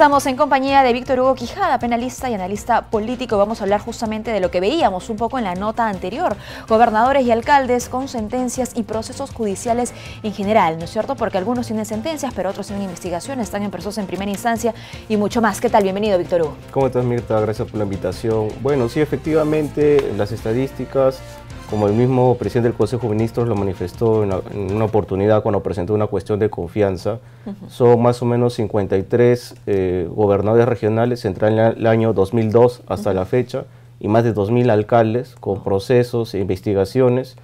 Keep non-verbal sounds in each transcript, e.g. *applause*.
Estamos en compañía de Víctor Hugo Quijada, penalista y analista político. Vamos a hablar justamente de lo que veíamos un poco en la nota anterior. Gobernadores y alcaldes con sentencias y procesos judiciales en general, ¿no es cierto? Porque algunos tienen sentencias, pero otros tienen investigaciones, están en procesos en primera instancia y mucho más. ¿Qué tal? Bienvenido, Víctor Hugo. ¿Cómo estás, Mirta? Gracias por la invitación. Bueno, sí, efectivamente, las estadísticas como el mismo presidente del Consejo de Ministros lo manifestó en una, oportunidad cuando presentó una cuestión de confianza, son más o menos 53 eh, gobernadores regionales en el año 2002 hasta la fecha y más de 2.000 alcaldes con oh. procesos e investigaciones,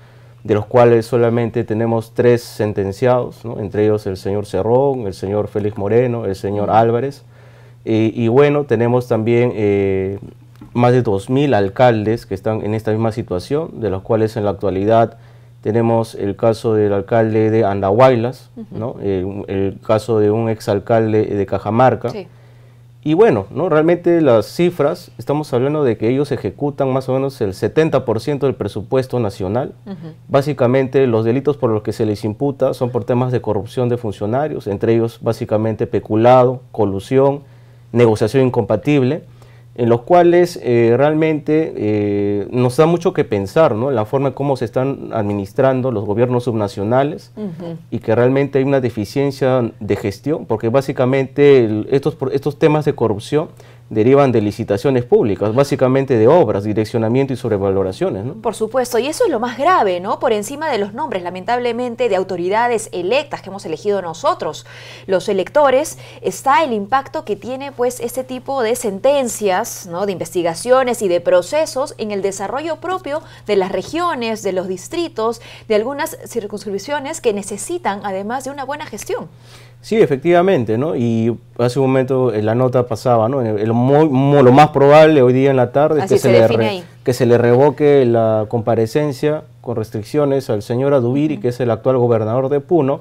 de los cuales solamente tenemos tres sentenciados, entre ellos el señor Cerrón, el señor Félix Moreno, el señor Álvarez. Y, bueno, tenemos también... Eh, más de 2.000 alcaldes que están en esta misma situación, de los cuales en la actualidad tenemos el caso del alcalde de Andahuaylas, eh, el, caso de un exalcalde eh, de Cajamarca. Y bueno, ¿no? realmente las cifras, estamos hablando de que ellos ejecutan más o menos el 70% del presupuesto nacional. Básicamente los delitos por los que se les imputa son por temas de corrupción de funcionarios, entre ellos básicamente peculado, colusión, negociación incompatible en los cuales eh, realmente eh, nos da mucho que pensar, ¿no? La forma en cómo se están administrando los gobiernos subnacionales y que realmente hay una deficiencia de gestión, porque básicamente estos temas de corrupción derivan de licitaciones públicas, básicamente de obras, direccionamiento y sobrevaloraciones. ¿no? Por supuesto, y eso es lo más grave, ¿no? Por encima de los nombres, lamentablemente, de autoridades electas que hemos elegido nosotros, los electores, está el impacto que tiene pues este tipo de sentencias, ¿no? De investigaciones y de procesos en el desarrollo propio de las regiones, de los distritos, de algunas circunscripciones que necesitan además de una buena gestión. Sí, efectivamente, ¿no? Y hace un momento eh, la nota pasaba, ¿no? Eh, el, lo más probable hoy día en la tarde es que se, le revoque la comparecencia con restricciones al señor Adubiri, que es el actual gobernador de Puno,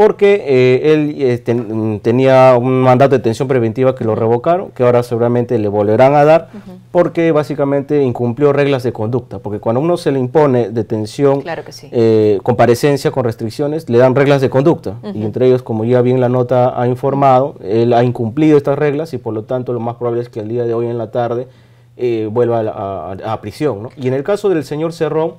porque eh, él eh, mm, tenía un mandato de detención preventiva que lo revocaron, que ahora seguramente le volverán a dar, porque básicamente incumplió reglas de conducta, porque cuando uno se le impone detención, eh, comparecencia con restricciones, le dan reglas de conducta, y entre ellos, como ya bien la nota ha informado, él ha incumplido estas reglas y por lo tanto lo más probable es que al día de hoy en la tarde vuelva a, prisión. Y en el caso del señor Cerrón,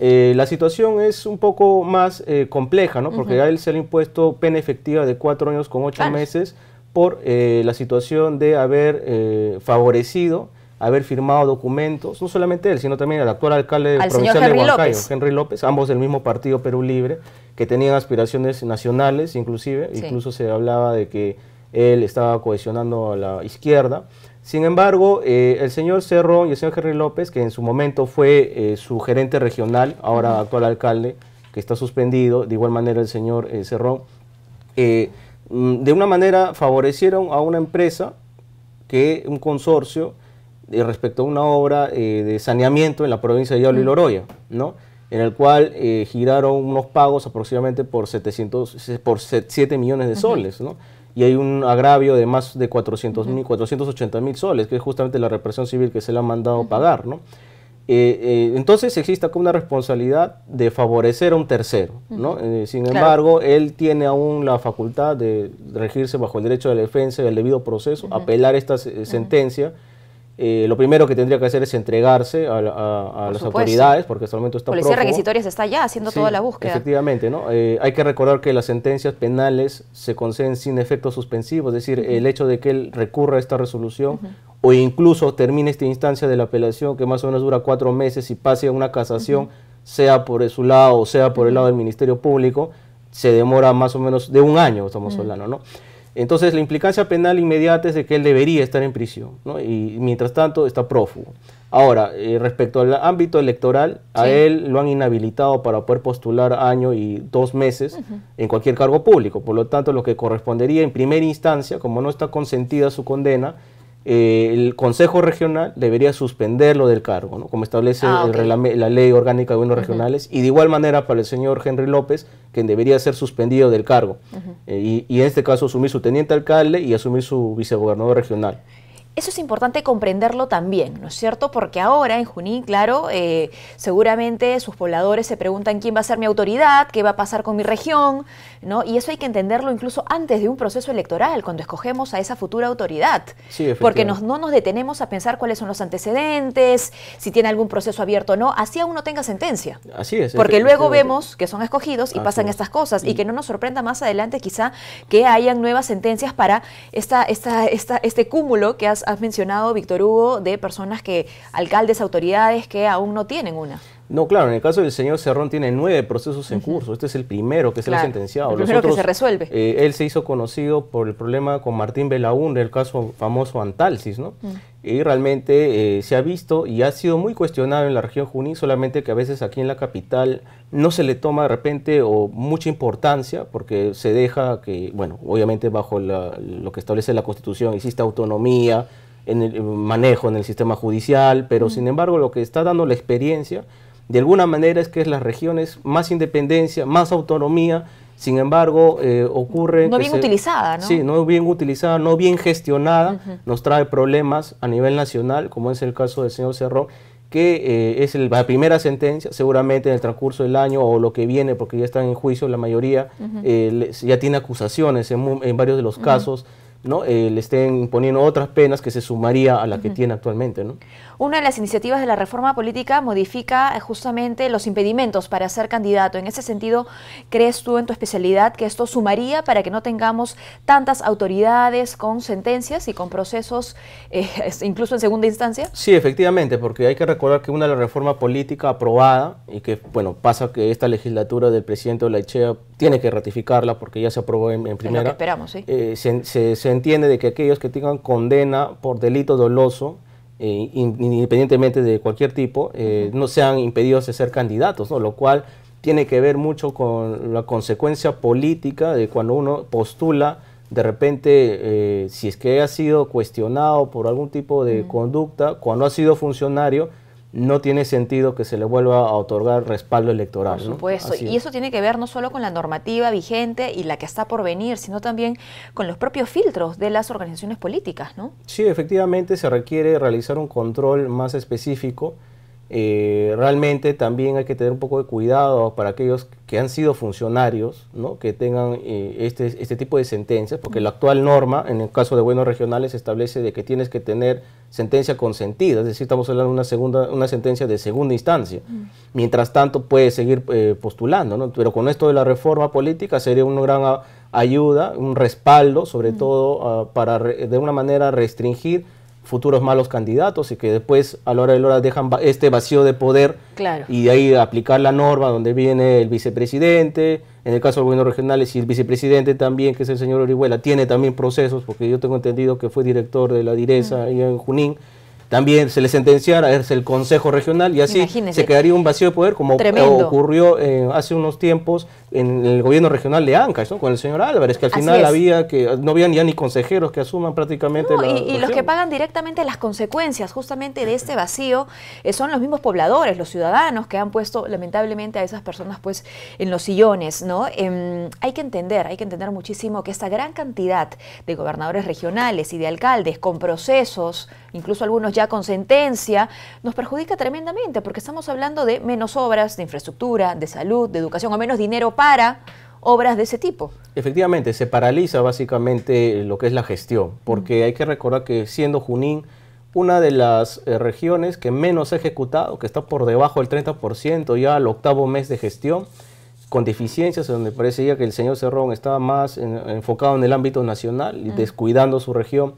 eh, la situación es un poco más eh, compleja, ¿no? Porque a él se le ha impuesto pena efectiva de cuatro años con ocho meses por eh, la situación de haber favorecido, haber firmado documentos, no solamente él, sino también al actual alcalde provincial de Huancayo, Henry López, ambos del mismo partido Perú Libre, que tenían aspiraciones nacionales, inclusive, incluso se hablaba de que él estaba cohesionando a la izquierda. Sin embargo, eh, el señor Cerrón y el señor Henry López, que en su momento fue eh, su gerente regional, ahora actual alcalde, que está suspendido, de igual manera el señor eh, Cerrón, mm, de una manera favorecieron a una empresa que un consorcio respecto a una obra de saneamiento en la provincia de Yalo y Loroya, en el cual giraron unos pagos aproximadamente por, 700, por 7 millones de soles y hay un agravio de más de 400 mil, 480 mil soles, que es justamente la represión civil que se le ha mandado pagar, ¿no? Eh, eh, entonces existe como una responsabilidad de favorecer a un tercero, ¿no? Eh, sin embargo, él tiene aún la facultad de regirse bajo el derecho de la defensa y el debido proceso, apelar esta sentencia. Eh, lo primero que tendría que hacer es entregarse a, las autoridades, porque hasta el momento está Policía está ya haciendo toda la búsqueda. Efectivamente, ¿no? Eh, hay que recordar que las sentencias penales se conceden sin efecto suspensivo, es decir, el hecho de que él recurra a esta resolución o incluso termine esta instancia de la apelación, que más o menos dura cuatro meses y pase a una casación, sea por su lado o sea por el lado del Ministerio Público, se demora más o menos de un año, estamos hablando, ¿no? Entonces la implicancia penal inmediata es de que él debería estar en prisión, y mientras tanto está prófugo. Ahora, eh, respecto al ámbito electoral, a él lo han inhabilitado para poder postular año y dos meses en cualquier cargo público. Por lo tanto, lo que correspondería en primera instancia, como no está consentida su condena, eh, el Consejo Regional debería suspenderlo del cargo, como establece ah, la Ley Orgánica de Gobiernos Regionales, y de igual manera para el señor Henry López, quien debería ser suspendido del cargo, eh, y, en este caso asumir su teniente alcalde y asumir su vicegobernador regional. Eso es importante comprenderlo también, ¿no es cierto? Porque ahora en Junín, claro, eh, seguramente sus pobladores se preguntan quién va a ser mi autoridad, qué va a pasar con mi región, ¿no? Y eso hay que entenderlo incluso antes de un proceso electoral, cuando escogemos a esa futura autoridad. Sí, porque no nos detenemos a pensar cuáles son los antecedentes, si tiene algún proceso abierto o no, así aún no tenga sentencia. Así es. Porque luego vemos que son escogidos y ah, pasan estas cosas y, mm. que no nos sorprenda más adelante quizá que hayan nuevas sentencias para esta, esta, esta, este cúmulo que has has mencionado, Víctor Hugo, de personas que, alcaldes, autoridades que aún no tienen una. No, claro, en el caso del señor Cerrón tiene nueve procesos en curso. Este es el primero que se ha sentenciado. El primero que se resuelve. Eh, él se hizo conocido por el problema con Martín Belaúnde, el caso famoso Antalsis, ¿no? Y realmente eh, se ha visto y ha sido muy cuestionado en la región Junín, solamente que a veces aquí en la capital no se le toma de repente o mucha importancia porque se deja que, bueno, obviamente bajo lo que establece la Constitución existe autonomía en el manejo en el sistema judicial, pero sin embargo lo que está dando la experiencia de alguna manera es que es las regiones más independencia, más autonomía, sin embargo, eh, ocurre... No bien utilizada, ¿no? Sí, no bien utilizada, no bien gestionada, nos trae problemas a nivel nacional, como es el caso del señor Cerrón, que eh, es la primera sentencia, seguramente en el transcurso del año o lo que viene, porque ya están en juicio la mayoría, eh, ya tiene acusaciones en, varios de los casos, ¿no? le estén imponiendo otras penas que se sumaría a la que tiene actualmente, ¿no? Una de las iniciativas de la reforma política modifica eh, justamente los impedimentos para ser candidato. En ese sentido, ¿crees tú en tu especialidad que esto sumaría para que no tengamos tantas autoridades con sentencias y con procesos, eh, *laughs* incluso en segunda instancia? Sí, efectivamente, porque hay que recordar que una de las reformas políticas aprobada y que, bueno, pasa que esta legislatura del presidente de la ICHEA tiene que ratificarla porque ya se aprobó en, primera. esperamos, eh, se, se entiende de que aquellos que tengan condena por delito doloso eh, independientemente de cualquier tipo, eh, no sean impedidos de ser candidatos, lo cual tiene que ver mucho con la consecuencia política de cuando uno postula de repente, eh, si es que ha sido cuestionado por algún tipo de conducta, cuando ha sido funcionario, no tiene sentido que se le vuelva a otorgar respaldo electoral. y eso tiene que ver no solo con la normativa vigente y la que está por venir, sino también con los propios filtros de las organizaciones políticas, ¿no? Sí, efectivamente se requiere realizar un control más específico eh, realmente también hay que tener un poco de cuidado para aquellos que han sido funcionarios, que tengan eh, este, este, tipo de sentencias, porque la actual norma, en el caso de buenos regionales, establece de que tienes que tener sentencia consentida, es decir, estamos hablando de una, segunda, una sentencia de segunda instancia. Mm. Mientras tanto, puedes seguir eh, postulando, pero con esto de la reforma política sería una gran ah, ayuda, un respaldo, sobre mm. todo ah, para de una manera restringir futuros malos candidatos y que después a la hora de la hora dejan este vacío de poder y de ahí aplicar la norma donde viene el vicepresidente, en el caso del gobierno regionales si el vicepresidente también, que es el señor Orihuela, tiene también procesos, porque yo tengo entendido que fue director de la direza mm. en Junín, también se le sentenciara, es el Consejo Regional y así se quedaría un vacío de poder como ocurrió eh, hace unos tiempos en el gobierno regional de Ancash, ¿no? con el señor Álvarez, que al final había que no habían ya ni consejeros que asuman prácticamente la, y, y los que pagan directamente las consecuencias justamente de este vacío eh, son los mismos pobladores, los ciudadanos que han puesto lamentablemente a esas personas pues en los sillones, ¿no? Em, hay que entender, hay que entender muchísimo que esta gran cantidad de gobernadores regionales y de alcaldes con procesos, incluso algunos ya con sentencia, nos perjudica tremendamente porque estamos hablando de menos obras de infraestructura, de salud, de educación, o menos dinero para obras de ese tipo. Efectivamente, se paraliza básicamente lo que es la gestión, porque hay que recordar que siendo Junín una de las eh, regiones que menos ha ejecutado, que está por debajo del 30% ya al octavo mes de gestión, con deficiencias, donde parecía que el señor Cerrón estaba más enfocado en el ámbito nacional y descuidando su región.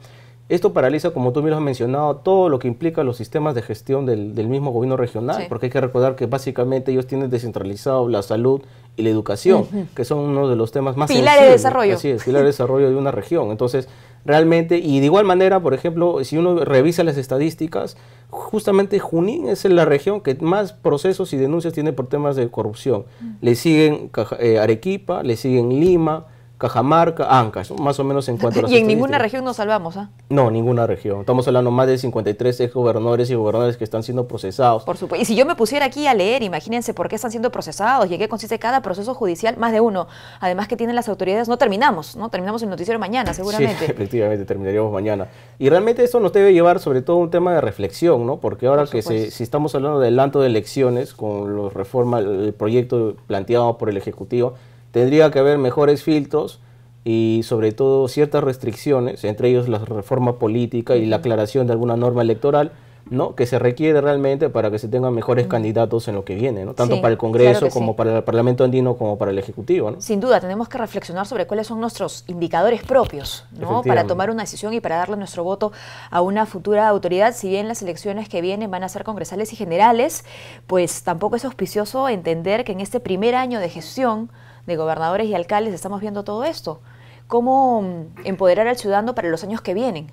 Esto paraliza, como tú mismo has mencionado, todo lo que implica los sistemas de gestión del, mismo gobierno regional, porque hay que recordar que básicamente ellos tienen descentralizado la salud y la educación, que son uno de los temas más pilares Pilar de desarrollo. Así es, pilar de desarrollo de una región. Entonces, realmente, y de igual manera, por ejemplo, si uno revisa las estadísticas, justamente Junín es la región que más procesos y denuncias tiene por temas de corrupción. Mm. Le siguen eh, Arequipa, le siguen Lima, Cajamarca, Ancash, ah, más o menos en cuanto a *laughs* las Y en ninguna región nos salvamos, ¿ah? No, ninguna región. Estamos hablando más de 53 exgobernadores gobernadores y gobernadores que están siendo procesados. Por supuesto. Y si yo me pusiera aquí a leer, imagínense por qué están siendo procesados y en qué consiste cada proceso judicial, más de uno. Además que tienen las autoridades, no terminamos, ¿no? Terminamos el noticiero mañana, seguramente. Sí, *laughs* efectivamente, terminaríamos mañana. Y realmente eso nos debe llevar sobre todo un tema de reflexión, ¿no? Porque ahora que si estamos hablando de adelanto de elecciones con los reformas, el proyecto planteado por el Ejecutivo, Tendría que haber mejores filtros y sobre todo ciertas restricciones, entre ellos la reforma política y la aclaración de alguna norma electoral, ¿no? que se requiere realmente para que se tengan mejores candidatos en lo que viene, ¿no? tanto para el Congreso como para el Parlamento andino como para el Ejecutivo. ¿no? Sin duda, tenemos que reflexionar sobre cuáles son nuestros indicadores propios ¿no? para tomar una decisión y para darle nuestro voto a una futura autoridad. Si bien las elecciones que vienen van a ser congresales y generales, pues tampoco es auspicioso entender que en este primer año de gestión de gobernadores y alcaldes estamos viendo todo esto. ¿Cómo mm, empoderar al ciudadano para los años que vienen?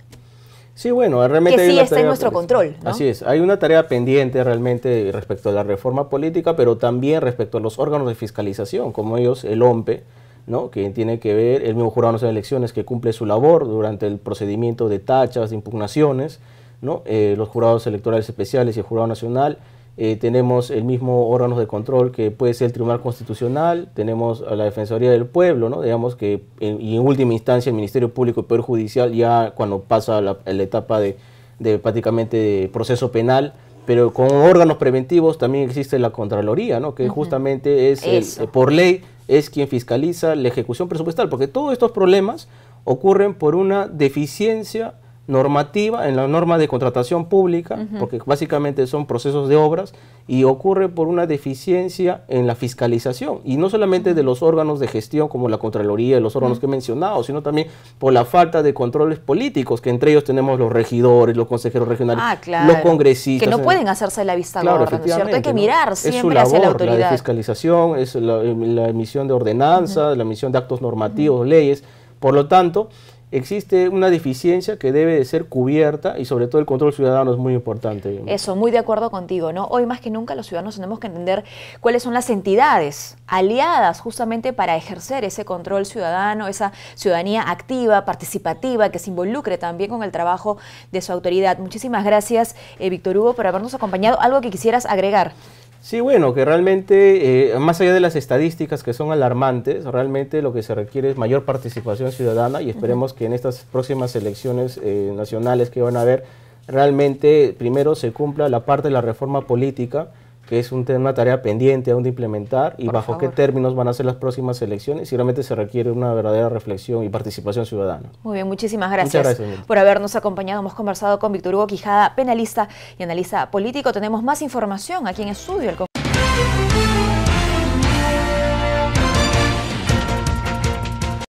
Sí, bueno, realmente... Que sí está en nuestro pues, control. Así es, hay una tarea pendiente realmente respecto a la reforma política, pero también respecto a los órganos de fiscalización, como ellos, el OMPE, ¿no? que tiene que ver el mismo jurado nacional de elecciones que cumple su labor durante el procedimiento de tachas, de impugnaciones, ¿no? Eh, los jurados electorales especiales y el jurado nacional, eh, tenemos el mismo órgano de control que puede ser el Tribunal Constitucional, tenemos la Defensoría del Pueblo, ¿no? digamos que en, y en última instancia el Ministerio Público y Poder Judicial ya cuando pasa la, etapa de, prácticamente proceso penal, pero con órganos preventivos también existe la Contraloría, ¿no? que justamente es eh, por ley es quien fiscaliza la ejecución presupuestal, porque todos estos problemas ocurren por una deficiencia normativa, en la norma de contratación pública, porque básicamente son procesos de obras, y ocurre por una deficiencia en la fiscalización, y no solamente de los órganos de gestión como la Contraloría y los órganos que he mencionado, sino también por la falta de controles políticos, que entre ellos tenemos los regidores, los consejeros regionales, ah, los congresistas. Que no pueden hacerse la vista gorda, ¿no cierto? Hay que mirar siempre labor, hacia la autoridad. fiscalización, es la, emisión de ordenanza, la emisión de actos normativos, leyes, por lo tanto existe una deficiencia que debe de ser cubierta y sobre todo el control ciudadano es muy importante. Eso, muy de acuerdo contigo, ¿no? Hoy más que nunca los ciudadanos tenemos que entender cuáles son las entidades aliadas justamente para ejercer ese control ciudadano, esa ciudadanía activa, participativa, que se involucre también con el trabajo de su autoridad. Muchísimas gracias, eh, Víctor Hugo, por habernos acompañado. ¿Algo que quisieras agregar? Sí, bueno, que realmente, eh, más allá de las estadísticas que son alarmantes, realmente lo que se requiere es mayor participación ciudadana y esperemos que en estas próximas elecciones eh, nacionales que van a haber, realmente primero se cumpla la parte de la reforma política que es un, una tarea pendiente aún de implementar y bajo qué términos van a ser las próximas elecciones. Seguramente se requiere una verdadera reflexión y participación ciudadana. Muy bien, muchísimas gracias, por habernos acompañado. Hemos conversado con Víctor Hugo Quijada, penalista y analista político. Tenemos más información aquí en estudio. El